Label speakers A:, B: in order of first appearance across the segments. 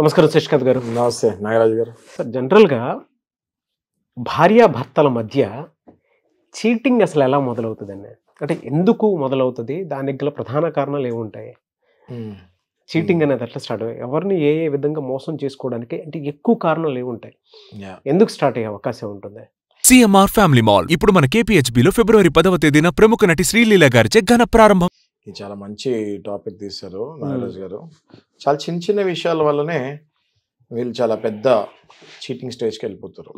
A: నమస్కారం శశికాంత్ గారు నమస్తే నాగరాజు గారు సార్ జనరల్గా భార్యాభర్తల మధ్య చీటింగ్ అసలు ఎలా మొదలవుతుందండి అంటే ఎందుకు మొదలవుతుంది దానికి గల ప్రధాన కారణాలు ఏముంటాయి చీటింగ్ అనేది అట్లా స్టార్ట్ అయ్యాయి ఎవరిని ఏ ఏ విధంగా మోసం చేసుకోవడానికి అంటే ఎక్కువ కారణాలు ఏముంటాయి ఎందుకు స్టార్ట్ అయ్యే అవకాశం ఉంటుంది సిఎంఆర్ ఫ్యామిలీ మాల్ ఇప్పుడు మన కేపీహెచ్బీలో ఫిబ్రవరి పదవ తేదీన ప్రముఖ నటి శ్రీలీల గారిచే ఘన ప్రారంభం
B: ఇది చాలా మంచి టాపిక్ తీశారు నాగరాజు గారు చాలా చిన్న చిన్న విషయాల వల్లనే వీళ్ళు చాలా పెద్ద చీటింగ్ స్టేజ్కి వెళ్ళిపోతారు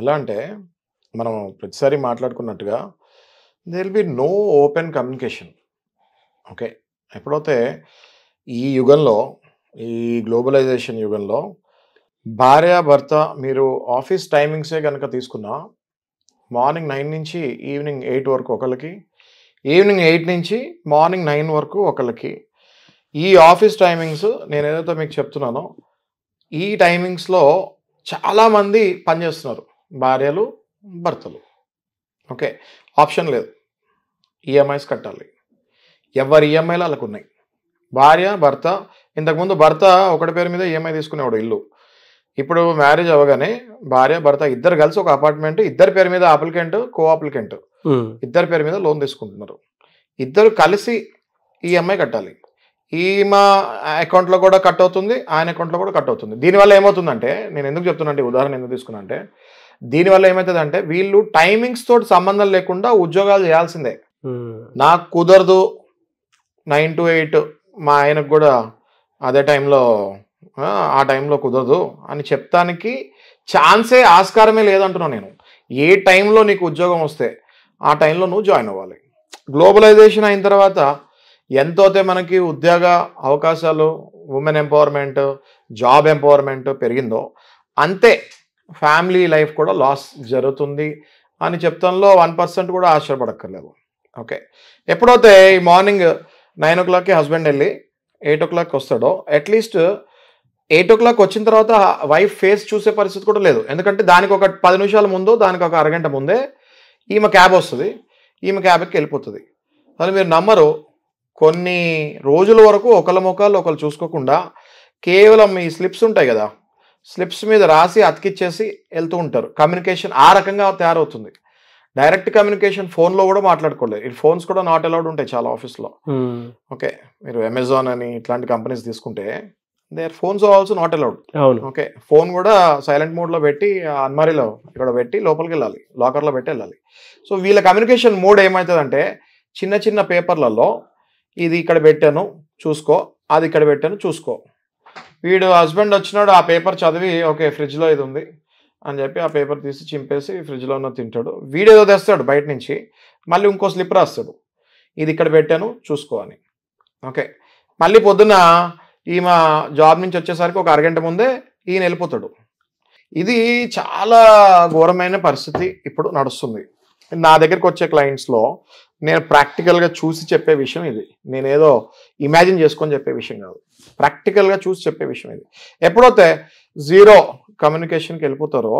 B: ఎలా అంటే మనం ప్రతిసారి మాట్లాడుకున్నట్టుగా there will be no open communication okay ఎప్పుడైతే ఈ యుగంలో ఈ గ్లోబలైజేషన్ యుగంలో భార్య భర్త మీరు ఆఫీస్ టైమింగ్సే కనుక తీసుకున్నా మార్నింగ్ నైన్ నుంచి ఈవినింగ్ ఎయిట్ వరకు ఒకరికి ఈవినింగ్ ఎయిట్ నుంచి మార్నింగ్ నైన్ వరకు ఒకళ్ళకి ఈ ఆఫీస్ టైమింగ్స్ నేను ఏదైతే మీకు చెప్తున్నానో ఈ టైమింగ్స్లో చాలామంది పనిచేస్తున్నారు భార్యలు భర్తలు ఓకే ఆప్షన్ లేదు ఈఎంఐస్ e కట్టాలి ఎవరి ఈఎంఐలు e వాళ్ళకు ఉన్నాయి భార్య భర్త ఇంతకుముందు భర్త ఒకటి పేరు మీద ఈఎంఐ e తీసుకునేవాడు ఇల్లు ఇప్పుడు మ్యారేజ్ అవ్వగానే భార్య భర్త ఇద్దరు కలిసి ఒక అపార్ట్మెంట్ ఇద్దరి పేరు మీద అప్లికెంట్ కో అప్లికెంట్ ఇద్దరి పేరు మీద లోన్ తీసుకుంటున్నారు ఇద్దరు కలిసి ఈఎంఐ కట్టాలి ఈ మా అకౌంట్లో కూడా కట్ అవుతుంది ఆయన అకౌంట్లో కూడా కట్ అవుతుంది దీనివల్ల ఏమవుతుందంటే నేను ఎందుకు చెప్తున్నానంటే ఉదాహరణ ఎందుకు తీసుకున్నా అంటే దీనివల్ల ఏమవుతుందంటే వీళ్ళు టైమింగ్స్ తోటి సంబంధం లేకుండా ఉద్యోగాలు చేయాల్సిందే నాకు కుదరదు నైన్ టు ఎయిట్ మా ఆయనకు కూడా అదే టైంలో ఆ టైంలో కుదరదు అని చెప్తానికి ఛాన్సే ఆస్కారమే లేదంటున్నాను నేను ఏ టైంలో నీకు ఉద్యోగం వస్తే ఆ టైంలో నువ్వు జాయిన్ అవ్వాలి గ్లోబలైజేషన్ అయిన తర్వాత ఎంతోతే మనకి ఉద్యోగ అవకాశాలు ఉమెన్ ఎంపవర్మెంట్ జాబ్ ఎంపవర్మెంట్ పెరిగిందో అంతే ఫ్యామిలీ లైఫ్ కూడా లాస్ జరుగుతుంది అని చెప్తాంలో వన్ పర్సెంట్ కూడా ఆశ్చర్యపడక్కర్లేదు ఓకే ఎప్పుడైతే ఈ మార్నింగ్ నైన్ ఓ క్లాక్కి హస్బెండ్ వెళ్ళి ఎయిట్ ఓ క్లాక్కి వస్తాడో అట్లీస్ట్ ఎయిట్ ఓ క్లాక్ వచ్చిన తర్వాత వైఫ్ ఫేస్ చూసే పరిస్థితి కూడా లేదు ఎందుకంటే దానికి ఒక పది నిమిషాల ముందు దానికి ఒక అరగంట ముందే ఈమె క్యాబ్ వస్తుంది ఈమె క్యాబ్కి వెళ్ళిపోతుంది అది మీరు నమ్మరు కొన్ని రోజుల వరకు ఒకళ్ళ ముఖాలు ఒకళ్ళు చూసుకోకుండా కేవలం ఈ స్లిప్స్ ఉంటాయి కదా స్లిప్స్ మీద రాసి అతికిచ్చేసి వెళ్తూ ఉంటారు కమ్యూనికేషన్ ఆ రకంగా తయారవుతుంది డైరెక్ట్ కమ్యూనికేషన్ ఫోన్లో కూడా మాట్లాడుకోలేదు ఈ ఫోన్స్ కూడా నాట్ అలౌడ్ ఉంటాయి చాలా ఆఫీస్లో hmm. ఓకే మీరు అమెజాన్ అని ఇట్లాంటి కంపెనీస్ తీసుకుంటే their phones are also not allowed అవును ఓకే ఫోన్ కూడా సైలెంట్ మోడ్లో పెట్టి అన్మారీలో ఇక్కడ పెట్టి లోపలికి వెళ్ళాలి లాకర్లో పెట్టి వెళ్ళాలి సో వీళ్ళ కమ్యూనికేషన్ మోడ్ ఏమవుతుందంటే చిన్న చిన్న పేపర్లలో ఇది ఇక్కడ పెట్టాను చూసుకో అది ఇక్కడ పెట్టాను చూసుకో వీడు హస్బెండ్ వచ్చినాడు ఆ పేపర్ చదివి ఓకే ఫ్రిడ్జ్లో ఇది ఉంది అని చెప్పి ఆ పేపర్ తీసి చింపేసి ఫ్రిడ్జ్లో ఉన్న తింటాడు వీడేదో తెస్తాడు బయట నుంచి మళ్ళీ ఇంకో స్లిప్ రాస్తాడు ఇది ఇక్కడ పెట్టాను చూసుకో అని ఓకే మళ్ళీ పొద్దున ఈమె జాబ్ నుంచి వచ్చేసరికి ఒక అరగంట ముందే ఈయన వెళ్ళిపోతాడు ఇది చాలా ఘోరమైన పరిస్థితి ఇప్పుడు నడుస్తుంది నా దగ్గరకు వచ్చే క్లయింట్స్లో నేను ప్రాక్టికల్గా చూసి చెప్పే విషయం ఇది నేనేదో ఇమాజిన్ చేసుకొని చెప్పే విషయం కాదు ప్రాక్టికల్గా చూసి చెప్పే విషయం ఇది ఎప్పుడైతే జీరో కమ్యూనికేషన్కి వెళ్ళిపోతారో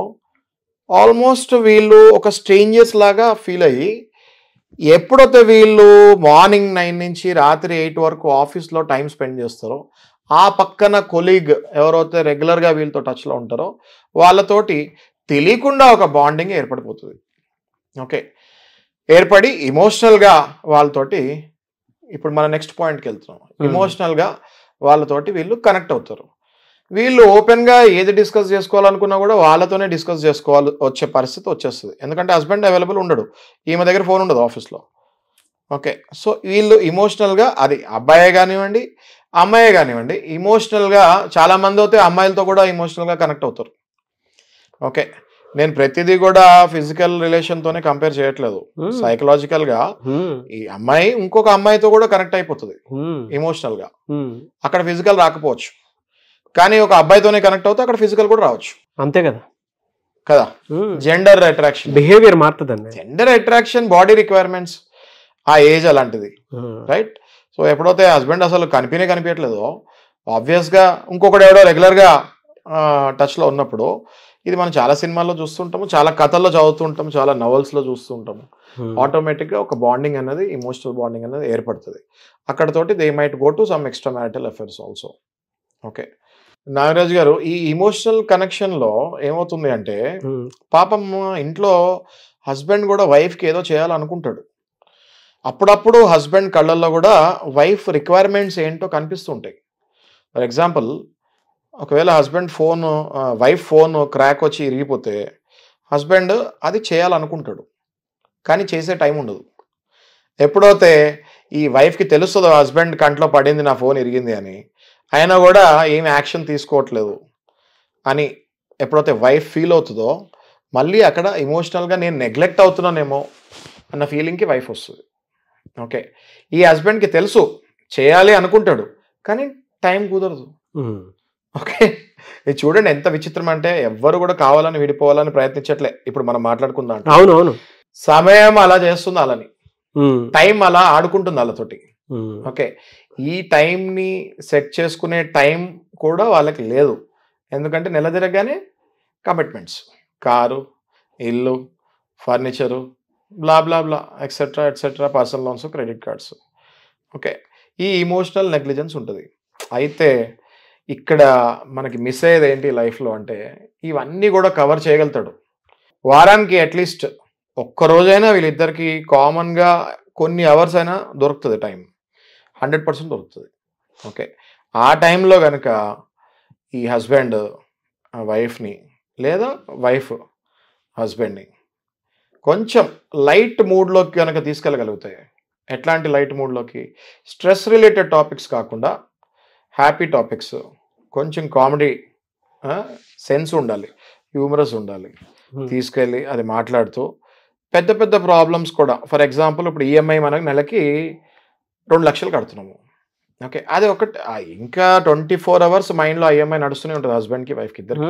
B: ఆల్మోస్ట్ వీళ్ళు ఒక స్ట్రేంజర్స్ లాగా ఫీల్ అయ్యి ఎప్పుడైతే వీళ్ళు మార్నింగ్ నైన్ నుంచి రాత్రి ఎయిట్ వరకు ఆఫీస్లో టైం స్పెండ్ చేస్తారో ఆ పక్కన కొలీగ్ ఎవరైతే రెగ్యులర్గా వీళ్ళతో టచ్లో ఉంటారో వాళ్ళతోటి తెలియకుండా ఒక బాండింగ్ ఏర్పడిపోతుంది ఓకే ఏర్పడి ఇమోషనల్గా వాళ్ళతోటి ఇప్పుడు మనం నెక్స్ట్ పాయింట్కి వెళ్తున్నాం ఇమోషనల్గా వాళ్ళతోటి వీళ్ళు కనెక్ట్ అవుతారు వీళ్ళు ఓపెన్గా ఏది డిస్కస్ చేసుకోవాలనుకున్నా కూడా వాళ్ళతోనే డిస్కస్ చేసుకోవాలి వచ్చే పరిస్థితి వచ్చేస్తుంది ఎందుకంటే హస్బెండ్ అవైలబుల్ ఉండడు ఈమె దగ్గర ఫోన్ ఉండదు ఆఫీస్లో ఓకే సో వీళ్ళు ఇమోషనల్గా అది అబ్బాయే కానివ్వండి అమ్మాయే కానివ్వండి ఇమోషనల్గా చాలామంది అయితే అమ్మాయిలతో కూడా ఇమోషనల్గా కనెక్ట్ అవుతారు ఓకే నేను ప్రతిదీ కూడా ఫిజికల్ రిలేషన్తోనే కంపేర్ చేయట్లేదు సైకలాజికల్గా hmm. hmm. ఈ అమ్మాయి ఇంకొక అమ్మాయితో కూడా కనెక్ట్ అయిపోతుంది ఇమోషనల్గా అక్కడ ఫిజికల్ రాకపోవచ్చు కానీ ఒక అబ్బాయితోనే కనెక్ట్ అవుతే అక్కడ ఫిజికల్ కూడా రావచ్చు అంతే కదా కదా జెండర్ అట్రాక్షన్ బిహేవియర్ మారుతుంది జెండర్ అట్రాక్షన్ బాడీ రిక్వైర్మెంట్స్ ఆ ఏజ్ అలాంటిది రైట్ hmm. సో ఎప్పుడైతే హస్బెండ్ అసలు కనిపినే కనిపించట్లేదు ఆబ్వియస్గా ఇంకొకటి ఎవడో రెగ్యులర్గా టచ్లో ఉన్నప్పుడు ఇది మనం చాలా సినిమాల్లో చూస్తుంటాము చాలా కథల్లో చదువుతుంటాము చాలా నవల్స్లో చూస్తుంటాము ఆటోమేటిక్గా hmm. ఒక బాండింగ్ అనేది ఇమోషనల్ బాండింగ్ అనేది ఏర్పడుతుంది అక్కడతోటి they might go to some extra marital affairs also okay Nagaraju గారు ఈ ఇమోషనల్ కనెక్షన్లో ఏమవుతుంది అంటే hmm. పాపం ఇంట్లో హస్బెండ్ కూడా వైఫ్కి ఏదో చేయాలనుకుంటాడు అప్పుడప్పుడు హస్బెండ్ కళ్ళల్లో కూడా వైఫ్ రిక్వైర్మెంట్స్ ఏంటో కనిపిస్తుంటాయి ఫర్ ఎగ్జాంపుల్ ఒకవేళ husband phone wife phone crack వచ్చి ఇరిగిపోతే హస్బెండ్ అది చేయాలనుకుంటాడు కానీ చేసే టైం ఉండదు ఎప్పుడైతే ఈ వైఫ్కి తెలుస్తుందో హస్బెండ్ కంట్లో పడింది నా ఫోన్ ఇరిగింది అని అయినా కూడా ఏం యాక్షన్ తీసుకోవట్లేదు అని ఎప్పుడైతే వైఫ్ ఫీల్ అవుతుందో మళ్ళీ అక్కడ ఇమోషనల్గా నేను నెగ్లెక్ట్ అవుతున్నానేమో అన్న ఫీలింగ్కి వైఫ్ వస్తుంది ఓకే ఈ హస్బెండ్కి తెలుసు చేయాలి అనుకుంటాడు కానీ టైం కుదరదు ఓకే ఇది చూడండి ఎంత విచిత్రం అంటే ఎవ్వరు కూడా కావాలని విడిపోవాలని ప్రయత్నించట్లే ఇప్పుడు మనం మాట్లాడుకుందాం అవును అవును సమయం అలా చేస్తుంది అలాని టైం అలా ఆడుకుంటుంది వాళ్ళతోటి ఓకే ఈ టైంని సెట్ చేసుకునే టైం కూడా వాళ్ళకి లేదు ఎందుకంటే నెల తిరగగానే కమిట్మెంట్స్ కారు ఇల్లు furniture blah blah blah etcetera etcetera personal loans credit cards okay ఈ ఇమోషనల్ నెగ్లిజెన్స్ ఉంటుంది అయితే ఇక్కడ మనకి మిస్ అయ్యేది ఏంటి లైఫ్లో అంటే ఇవన్నీ కూడా కవర్ చేయగలుగుతాడు వారానికి అట్లీస్ట్ ఒక్కరోజైనా వీళ్ళిద్దరికి కామన్గా కొన్ని అవర్స్ అయినా దొరుకుతుంది టైం హండ్రెడ్ పర్సెంట్ దొరుకుతుంది ఓకే ఆ టైంలో కనుక ఈ హస్బెండ్ వైఫ్ని లేదా వైఫ్ హస్బెండ్ని కొంచెం లైట్ మూడ్లోకి కనుక తీసుకెళ్ళగలుగుతాయి ఎట్లాంటి లైట్ మూడ్లోకి స్ట్రెస్ రిలేటెడ్ టాపిక్స్ కాకుండా హ్యాపీ టాపిక్స్ కొంచెం కామెడీ సెన్స్ ఉండాలి హ్యూమరస్ ఉండాలి తీసుకెళ్ళి అది మాట్లాడుతూ పెద్ద పెద్ద ప్రాబ్లమ్స్ కూడా ఫర్ ఎగ్జాంపుల్ ఇప్పుడు ఈఎంఐ మనకు నెలకి రెండు లక్షలు కడుతున్నాము ఓకే అది ఒకటి ఇంకా ట్వంటీ ఫోర్ అవర్స్ మైండ్లో ఈఎంఐ నడుస్తూనే ఉంటుంది హస్బెండ్కి వైఫ్కి ఇద్దరు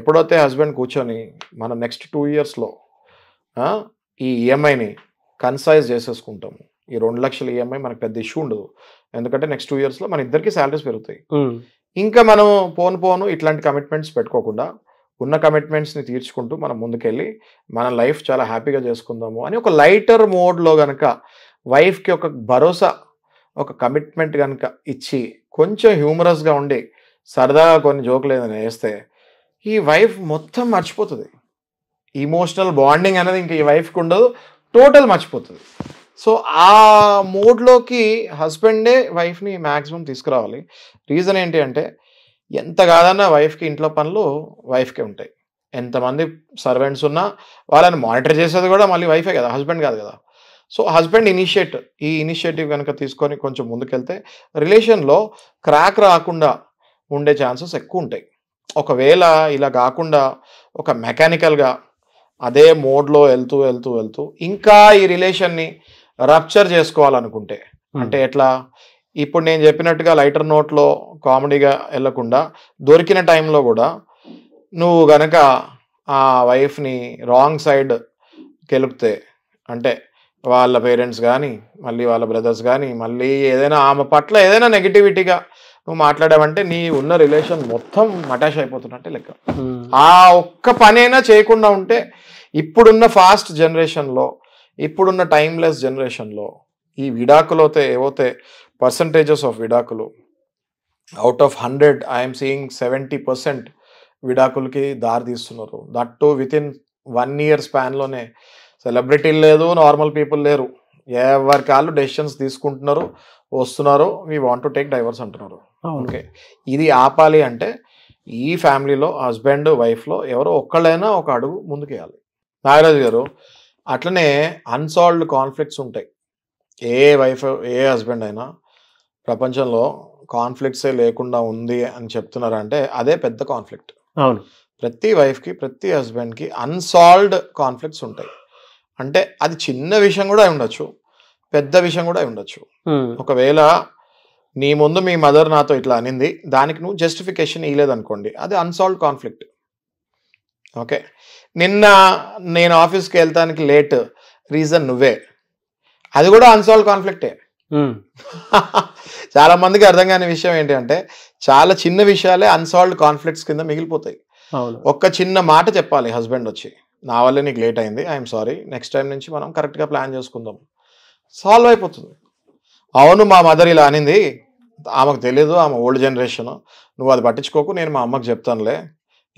B: ఎప్పుడైతే హస్బెండ్ కూర్చొని మన నెక్స్ట్ టూ ఇయర్స్లో ఈ ఈఎంఐని e కన్సైజ్ చేసేసుకుంటాము ఈ రెండు లక్షల ఈఎంఐ e మనకు పెద్ద ఇష్యూ ఉండదు ఎందుకంటే నెక్స్ట్ టూ ఇయర్స్లో మన ఇద్దరికి శాలరీస్ పెరుగుతాయి ఇంకా మనం పోను పోను ఇట్లాంటి కమిట్మెంట్స్ పెట్టుకోకుండా ఉన్న కమిట్మెంట్స్ని తీర్చుకుంటూ మనం ముందుకెళ్ళి మన లైఫ్ చాలా హ్యాపీగా చేసుకుందాము అని ఒక లైటర్ మోడ్లో కనుక వైఫ్కి ఒక భరోసా ఒక కమిట్మెంట్ కనుక ఇచ్చి కొంచెం హ్యూమరస్గా ఉండి సరదాగా కొన్ని జోకులు ఏదైనా వేస్తే ఈ వైఫ్ మొత్తం మర్చిపోతుంది ఇమోషనల్ బాండింగ్ అనేది ఇంకా ఈ వైఫ్కి ఉండదు టోటల్ మర్చిపోతుంది సో ఆ మూడ్లోకి హస్బెండే వైఫ్ని మ్యాక్సిమం తీసుకురావాలి రీజన్ ఏంటి అంటే ఎంత కాదన్నా వైఫ్కి ఇంట్లో పనులు వైఫ్కే ఉంటాయి ఎంతమంది సర్వెంట్స్ ఉన్నా వాళ్ళని మానిటర్ చేసేది కూడా మళ్ళీ వైఫే కదా హస్బెండ్ కాదు కదా సో హస్బెండ్ ఇనిషియేట్ ఈ ఇనిషియేటివ్ కనుక తీసుకొని కొంచెం ముందుకెళ్తే రిలేషన్లో క్రాక్ రాకుండా ఉండే ఛాన్సెస్ ఎక్కువ ఉంటాయి ఒకవేళ ఇలా కాకుండా ఒక మెకానికల్గా అదే మోడ్లో వెళ్తూ వెళ్తూ వెళ్తూ ఇంకా ఈ రిలేషన్ని రప్చర్ చేసుకోవాలనుకుంటే అంటే ఎట్లా ఇప్పుడు నేను చెప్పినట్టుగా లైటర్ నోట్లో కామెడీగా వెళ్లకుండా దొరికిన టైంలో కూడా నువ్వు గనక ఆ వైఫ్ని రాంగ్ సైడ్ కెలిపితే అంటే వాళ్ళ పేరెంట్స్ కానీ మళ్ళీ వాళ్ళ బ్రదర్స్ కానీ మళ్ళీ ఏదైనా ఆమె పట్ల ఏదైనా నెగిటివిటీగా నువ్వు మాట్లాడావంటే నీ ఉన్న రిలేషన్ మొత్తం అటాచ్ అయిపోతున్నట్టే లెక్క ఆ ఒక్క పనైనా చేయకుండా ఉంటే ఇప్పుడున్న ఫాస్ట్ జనరేషన్లో ఇప్పుడున్న టైమ్లెస్ జనరేషన్లో ఈ విడాకులు అయితే ఏవైతే పర్సంటేజెస్ ఆఫ్ విడాకులు out of hundred I'm seeing seventy percent విడాకులకి దారి తీస్తున్నారు that too within one year స్పాన్లోనే సెలబ్రిటీలు లేదు నార్మల్ పీపుల్ లేరు ఎవరికి వాళ్ళు డెసిషన్స్ తీసుకుంటున్నారు వస్తున్నారు we want to take divorce అంటున్నారు ఓకే ఇది ఆపాలి అంటే ఈ ఫ్యామిలీలో హస్బెండ్ వైఫ్లో ఎవరో ఒక్కళ్ళైనా ఒక అడుగు ముందుకేయాలి నాగరాజు గారు అట్లనే అన్సాల్వ్డ్ కాన్ఫ్లిక్ట్స్ ఉంటాయి ఏ వైఫ్ ఏ హస్బెండ్ అయినా ప్రపంచంలో కాన్ఫ్లిక్ట్సే లేకుండా ఉంది అని చెప్తున్నారంటే అదే పెద్ద కాన్ఫ్లిక్ట్ అవును ప్రతి వైఫ్కి ప్రతి హస్బెండ్కి అన్సాల్వ్డ్ కాన్ఫ్లిక్ట్స్ ఉంటాయి అంటే అది చిన్న విషయం కూడా అయి ఉండొచ్చు పెద్ద విషయం కూడా అయి ఉండొచ్చు ఒకవేళ నీ ముందు మీ మదర్ నాతో ఇట్లా అనింది దానికి నువ్వు జస్టిఫికేషన్ ఇవ్వలేదనుకోండి అది అన్సాల్వ్డ్ కాన్ఫ్లిక్ట్ ఓకే నిన్న నేను ఆఫీస్కి వెళ్తానికి లేట్ రీజన్ నువ్వే అది కూడా అన్సాల్వ్ కాన్ఫ్లిక్టే చాలా మందికి అర్థం కాని విషయం ఏంటంటే చాలా చిన్న విషయాలే అన్సాల్వ్డ్ కాన్ఫ్లిక్ట్స్ కింద మిగిలిపోతాయి ఒక్క చిన్న మాట చెప్పాలి హస్బెండ్ వచ్చి నా వల్లే నీకు లేట్ అయింది ఐఎమ్ సారీ నెక్స్ట్ టైం నుంచి మనం కరెక్ట్గా ప్లాన్ చేసుకుందాం సాల్వ్ అయిపోతుంది అవును మా మదర్ ఇలా అనింది ఆమెకు తెలియదు ఆమె ఓల్డ్ జనరేషన్ నువ్వు అది పట్టించుకోకు నేను మా అమ్మకి చెప్తానులే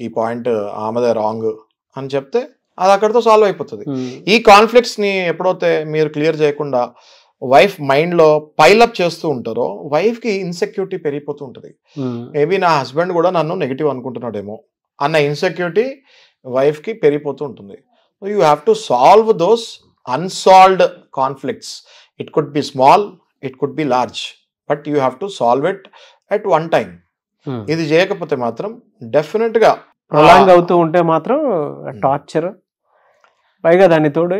B: ఈ పాయింట్ ఆమెదే రాంగ్ అని చెప్తే అది అక్కడితో సాల్వ్ అయిపోతుంది hmm. ఈ కాన్ఫ్లిక్ట్స్ని ఎప్పుడైతే మీరు క్లియర్ చేయకుండా వైఫ్ మైండ్లో పైలప్ చేస్తూ ఉంటారో వైఫ్కి ఇన్సెక్యూరిటీ పెరిగిపోతూ ఉంటుంది మేబీ hmm. నా హస్బెండ్ కూడా నన్ను నెగిటివ్ అనుకుంటున్నాడేమో అన్న ఇన్సెక్యూరిటీ వైఫ్కి పెరిగిపోతూ ఉంటుంది you have to solve those unsolved conflicts it could be small it could be large but you have to solve it at one time ఇది చేయకపోతే మాత్రం డెఫినెట్గా ప్రొలాంగ్ అవుతూ
A: ఉంటే మాత్రం టార్చర్ పైగా దాన్ని తోడు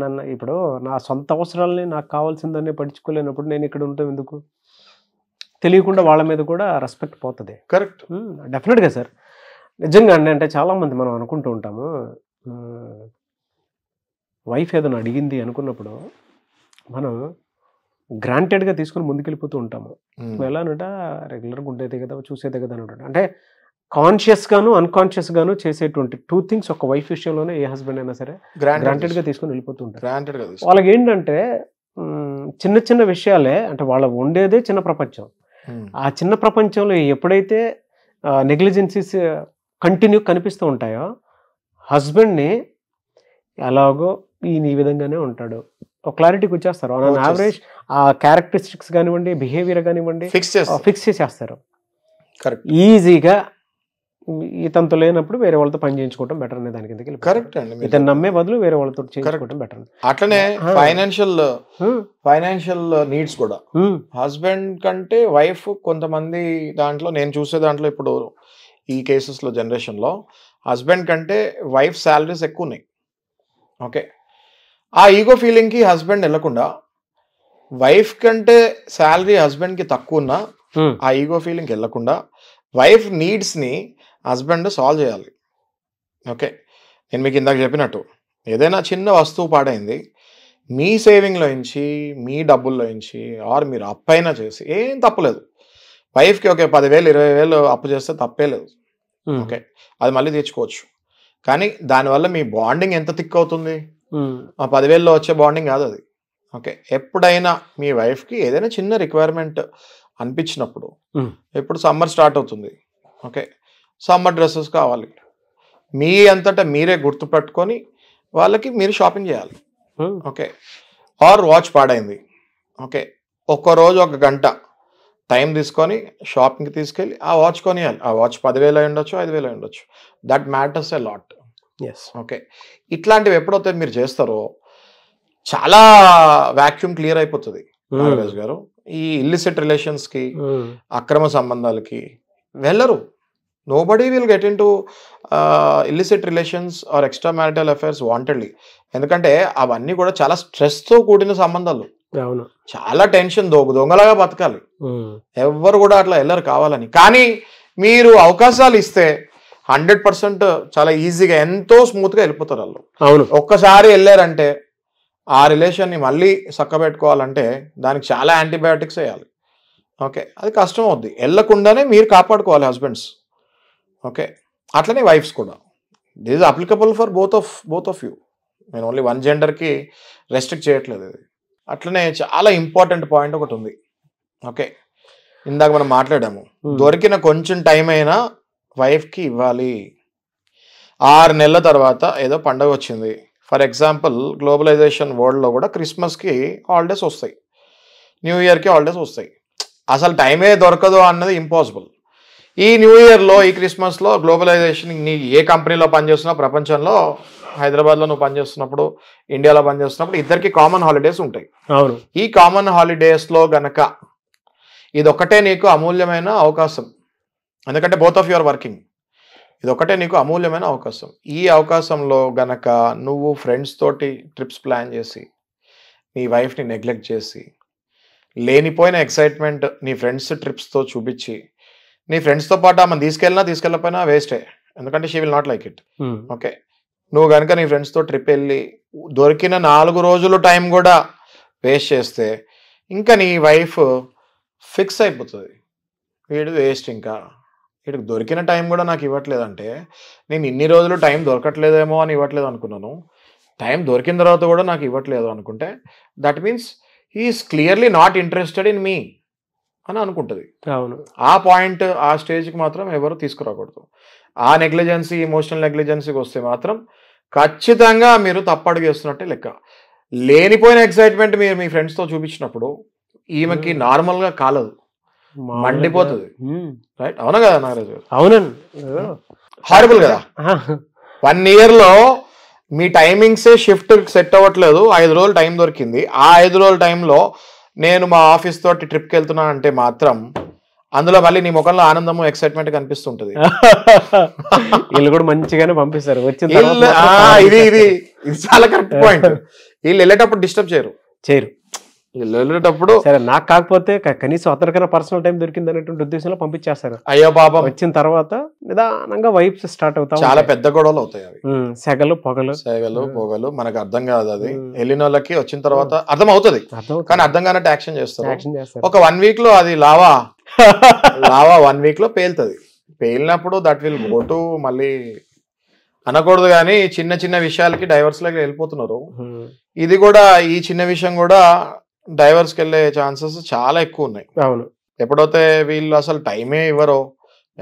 A: నన్ను ఇప్పుడు నా సొంత అవసరాలని నాకు కావాల్సిందని పడుచుకోలేనప్పుడు నేను ఇక్కడ ఉంటాం ఎందుకు తెలియకుండా వాళ్ళ మీద కూడా రెస్పెక్ట్ పోతుంది కరెక్ట్ డెఫినెట్గా సార్ నిజంగా అండి అంటే చాలామంది మనం అనుకుంటూ ఉంటాము వైఫ్ ఏదైనా అడిగింది అనుకున్నప్పుడు మనం గ్రాంటెడ్గా తీసుకుని ముందుకెళ్ళిపోతూ ఉంటాము ఎలా అనుట రెగ్యులర్గా ఉండేదే కదా చూసేదే కదా అని అంటే కాన్షియస్గాను అన్కాన్షియస్గాను చేసేటువంటి టూ థింగ్స్ ఒక వైఫ్ విషయంలోనే ఏ హస్బెండ్ అయినా సరే గ్రాంటెడ్గా తీసుకుని వెళ్ళిపోతూ
B: ఉంటారు
A: వాళ్ళకి ఏంటంటే చిన్న చిన్న విషయాలే అంటే వాళ్ళ ఉండేదే చిన్న ప్రపంచం ఆ చిన్న ప్రపంచంలో ఎప్పుడైతే నెగ్లిజెన్సీస్ కంటిన్యూ కనిపిస్తూ ఉంటాయో హస్బెండ్ని ఎలాగో ఈయన ఈ విధంగానే ఉంటాడు ఒక క్లారిటీకి వచ్చేస్తారు ఆన్ యావరేజ్ ఆ క్యారెక్టరిస్టిక్స్ కానివ్వండి బిహేవియర్ కానివ్వండి ఫిక్స్ ఫిక్స్ చేసేస్తారు ఈజీగా ఇతనితో లేనప్పుడు వేరే వాళ్ళతో పని చేయించుకోవడం బెటర్ అనే దానికి కరెక్ట్ అండి ఇతను నమ్మే బదులు వేరే వాళ్ళతో
B: చేయించుకోవడం బెటర్ అట్లనే ఫైనాన్షియల్ ఫైనాన్షియల్ నీడ్స్ కూడా హస్బెండ్ కంటే వైఫ్ కొంతమంది దాంట్లో నేను చూసే దాంట్లో ఇప్పుడు ఈ కేసెస్లో జనరేషన్లో హస్బెండ్ కంటే వైఫ్ శాలరీస్ ఎక్కువ ఉన్నాయి ఓకే ఆ ఈగో ఫీలింగ్కి హస్బెండ్ వెళ్ళకుండా వైఫ్ కంటే శాలరీ హస్బెండ్కి తక్కువ ఉన్నా ఆ ఈగో ఫీలింగ్కి వెళ్ళకుండా వైఫ్ నీడ్స్ని హస్బెండ్ సాల్వ్ చేయాలి ఓకే నేను మీకు ఇందాక చెప్పినట్టు ఏదైనా చిన్న వస్తువు పాడైంది మీ సేవింగ్లోంచి మీ డబ్బుల్లో డబ్బుల్లోంచి ఆర్ మీరు అప్పైనా చేసి ఏం తప్పలేదు వైఫ్కి ఒక పదివేలు ఇరవై వేలు అప్పు చేస్తే తప్పే లేదు Hmm. ఓకే అది మళ్ళీ తీర్చుకోవచ్చు కానీ దానివల్ల మీ బాండింగ్ ఎంత థిక్ అవుతుంది hmm. ఆ పదివేల్లో వచ్చే బాండింగ్ కాదు అది ఓకే ఎప్పుడైనా మీ వైఫ్కి ఏదైనా చిన్న రిక్వైర్మెంట్ అనిపించినప్పుడు ఇప్పుడు hmm. సమ్మర్ స్టార్ట్ అవుతుంది ఓకే సమ్మర్ డ్రెస్సెస్ కావాలి మీ అంతటా మీరే పెట్టుకొని వాళ్ళకి మీరు షాపింగ్ చేయాలి ఓకే ఆర్ వాచ్ పాడైంది ఓకే ఒక్కరోజు ఒక గంట టైం తీసుకొని షాపింగ్కి తీసుకెళ్ళి ఆ వాచ్ కొనియాలి ఆ వాచ్ పదివేలు అయి ఉండొచ్చు ఐదు వేలు అయి ఉండొచ్చు that matters a lot yes okay ఇట్లాంటివి ఎప్పుడైతే మీరు చేస్తారో చాలా వాక్యూమ్ క్లియర్ అయిపోతుంది నాగరాజు గారు ఈ ఇల్లిసిట్ రిలేషన్స్కి hmm. అక్రమ సంబంధాలకి వెళ్ళరు nobody will get into illicit relations or extra marital affairs wantedly ఎందుకంటే అవన్నీ కూడా చాలా స్ట్రెస్తో కూడిన సంబంధాలు అవును చాలా టెన్షన్ దొంగ దొంగలాగా బతకాలి ఎవరు కూడా అట్లా వెళ్ళరు కావాలని కానీ మీరు అవకాశాలు ఇస్తే హండ్రెడ్ పర్సెంట్ చాలా ఈజీగా ఎంతో స్మూత్గా వెళ్ళిపోతారు వాళ్ళు అవును ఒక్కసారి వెళ్ళారంటే ఆ రిలేషన్ని మళ్ళీ చక్కబెట్టుకోవాలంటే దానికి చాలా యాంటీబయాటిక్స్ వేయాలి ఓకే అది కష్టం అవుద్ది వెళ్ళకుండానే మీరు కాపాడుకోవాలి హస్బెండ్స్ ఓకే అట్లనే వైఫ్స్ కూడా this applicable for both of both of you నేను ఓన్లీ వన్ జెండర్కి రెస్ట్రిక్ట్ చేయట్లేదు ఇది అట్లనే చాలా ఇంపార్టెంట్ పాయింట్ ఒకటి ఉంది ఓకే ఇందాక మనం మాట్లాడాము దొరికిన కొంచెం టైం అయినా వైఫ్కి ఇవ్వాలి ఆరు నెలల తర్వాత ఏదో పండగ వచ్చింది ఫర్ ఎగ్జాంపుల్ గ్లోబలైజేషన్ వరల్డ్లో కూడా క్రిస్మస్కి హాలిడేస్ వస్తాయి న్యూ ఇయర్కి హాలిడేస్ వస్తాయి అసలు టైమే దొరకదు అన్నది ఇంపాసిబుల్ ఈ న్యూ ఇయర్లో ఈ క్రిస్మస్లో గ్లోబలైజేషన్ నీ ఏ కంపెనీలో పనిచేస్తున్నా ప్రపంచంలో హైదరాబాద్లో నువ్వు పనిచేస్తున్నప్పుడు ఇండియాలో పనిచేస్తున్నప్పుడు ఇద్దరికి కామన్ హాలిడేస్ ఉంటాయి అవును ఈ కామన్ హాలిడేస్లో గనక ఇదొక్కటే నీకు అమూల్యమైన అవకాశం ఎందుకంటే బోత్ ఆఫ్ యువర్ వర్కింగ్ ఇదొకటే నీకు అమూల్యమైన అవకాశం ఈ అవకాశంలో గనక నువ్వు ఫ్రెండ్స్ తోటి ట్రిప్స్ ప్లాన్ చేసి నీ వైఫ్ని నెగ్లెక్ట్ చేసి లేనిపోయిన ఎక్సైట్మెంట్ నీ ఫ్రెండ్స్ ట్రిప్స్తో చూపించి నీ ఫ్రెండ్స్తో పాటు ఆమె తీసుకెళ్ళినా తీసుకెళ్ళకపోయినా వేస్టే ఎందుకంటే she will not like it okay నువ్వు కనుక నీ ఫ్రెండ్స్తో ట్రిప్ వెళ్ళి దొరికిన నాలుగు రోజులు టైం కూడా వేస్ట్ చేస్తే ఇంకా నీ వైఫ్ ఫిక్స్ అయిపోతుంది వీడు వేస్ట్ ఇంకా వీడికి దొరికిన టైం కూడా నాకు ఇవ్వట్లేదంటే నేను ఇన్ని రోజులు టైం దొరకట్లేదేమో అని ఇవ్వట్లేదు అనుకున్నాను టైం దొరికిన తర్వాత కూడా నాకు ఇవ్వట్లేదు అనుకుంటే that means he's clearly not interested in me అని అనుకుంటుంది అవును ఆ పాయింట్ ఆ స్టేజ్కి మాత్రం ఎవరు తీసుకురాకూడదు ఆ నెగ్లిజెన్సీ ఇమోషనల్ నెగ్లిజెన్సీకి వస్తే మాత్రం ఖచ్చితంగా మీరు తప్పడుగు చేస్తున్నట్టే లెక్క లేనిపోయిన ఎక్సైట్మెంట్ మీరు మీ ఫ్రెండ్స్తో చూపించినప్పుడు ఈమెకి నార్మల్గా కాలదు మండిపోతుంది రైట్ అవునా కదా నాగరాజు గారు అవునండి హారిబుల్ కదా వన్ ఇయర్లో మీ టైమింగ్సే షిఫ్ట్ సెట్ అవ్వట్లేదు ఐదు రోజులు టైం దొరికింది ఆ ఐదు రోజుల టైంలో నేను మా ఆఫీస్ తోటి ట్రిప్కి వెళ్తున్నా అంటే మాత్రం అందులో మళ్ళీ నీ ముఖంలో ఆనందము ఎక్సైట్మెంట్ కనిపిస్తుంటది
A: వీళ్ళు కూడా మంచిగానే పంపిస్తారు వచ్చింది ఇది
B: ఇది ఇది చాలా కరెక్ట్
A: పాయింట్ వీళ్ళు వెళ్ళేటప్పుడు డిస్టర్బ్ చేయరు చేయరు వెళ్ళేటప్పుడు సరే నాకు కాకపోతే కనీసం అతనికైనా పర్సనల్ టైం దొరికింది అనేటువంటి ఉద్దేశంలో పంపించేస్తారు అయ్యో బాబా వచ్చిన తర్వాత
B: నిదానంగా వైబ్స్ స్టార్ట్ అవుతాయి చాలా పెద్ద గొడవలు అవుతాయి అవి సెగలు పొగలు సెగలు పొగలు మనకు అర్థం కాదు అది వెళ్ళిన వాళ్ళకి వచ్చిన తర్వాత అర్థం అవుతుంది కానీ అర్థం కానట్టు యాక్షన్ చేస్తారు ఒక వన్ వీక్ లో అది లావా లావా వన్ వీక్ లో పేలుతుంది పేలినప్పుడు దట్ విల్ గో టు మళ్ళీ అనకూడదు కానీ చిన్న చిన్న విషయాలకి డైవర్స్ లాగా వెళ్ళిపోతున్నారు ఇది కూడా ఈ చిన్న విషయం కూడా డైవర్స్కి వెళ్ళే ఛాన్సెస్ చాలా ఎక్కువ ఉన్నాయి అవును ఎప్పుడైతే వీళ్ళు అసలు టైమే ఇవ్వరో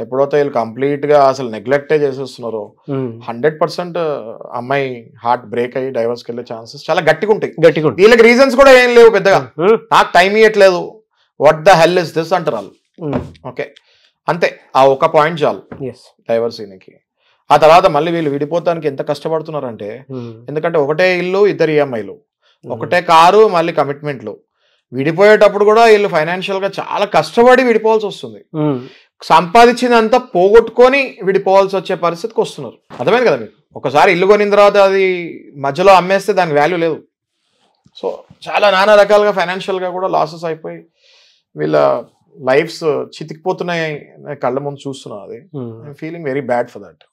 B: ఎప్పుడైతే వీళ్ళు కంప్లీట్ గా అసలు నెగ్లెక్టే చేసేస్తున్నారో హండ్రెడ్ పర్సెంట్ అమ్మాయి హార్ట్ బ్రేక్ అయ్యి డైవర్స్ వెళ్ళే ఛాన్సెస్ చాలా గట్టిగా ఉంటాయి గట్టిగా వీళ్ళకి రీజన్స్ కూడా ఏం లేవు పెద్దగా నాకు టైం ఇవ్వట్లేదు what the hell is this అంటారు వాళ్ళు ఓకే అంతే ఆ ఒక పాయింట్ చాలు డైవర్సీనికి ఆ తర్వాత మళ్ళీ వీళ్ళు విడిపోతానికి ఎంత కష్టపడుతున్నారంటే ఎందుకంటే ఒకటే ఇల్లు ఇద్దరు ఈఎంఐలు ఒకటే కారు మళ్ళీ కమిట్మెంట్లు విడిపోయేటప్పుడు కూడా వీళ్ళు ఫైనాన్షియల్ గా చాలా కష్టపడి విడిపోవాల్సి వస్తుంది సంపాదించిందంతా పోగొట్టుకొని విడిపోవాల్సి వచ్చే పరిస్థితికి వస్తున్నారు అర్థమైంది కదా మీకు ఒకసారి ఇల్లు కొనిన తర్వాత అది మధ్యలో అమ్మేస్తే దాని వాల్యూ లేదు సో చాలా నానా రకాలుగా ఫైనాన్షియల్ గా కూడా లాసెస్ అయిపోయి వీళ్ళ లైఫ్స్ చితికిపోతున్నాయి కళ్ళ ముందు చూస్తున్నా అది feeling very bad for that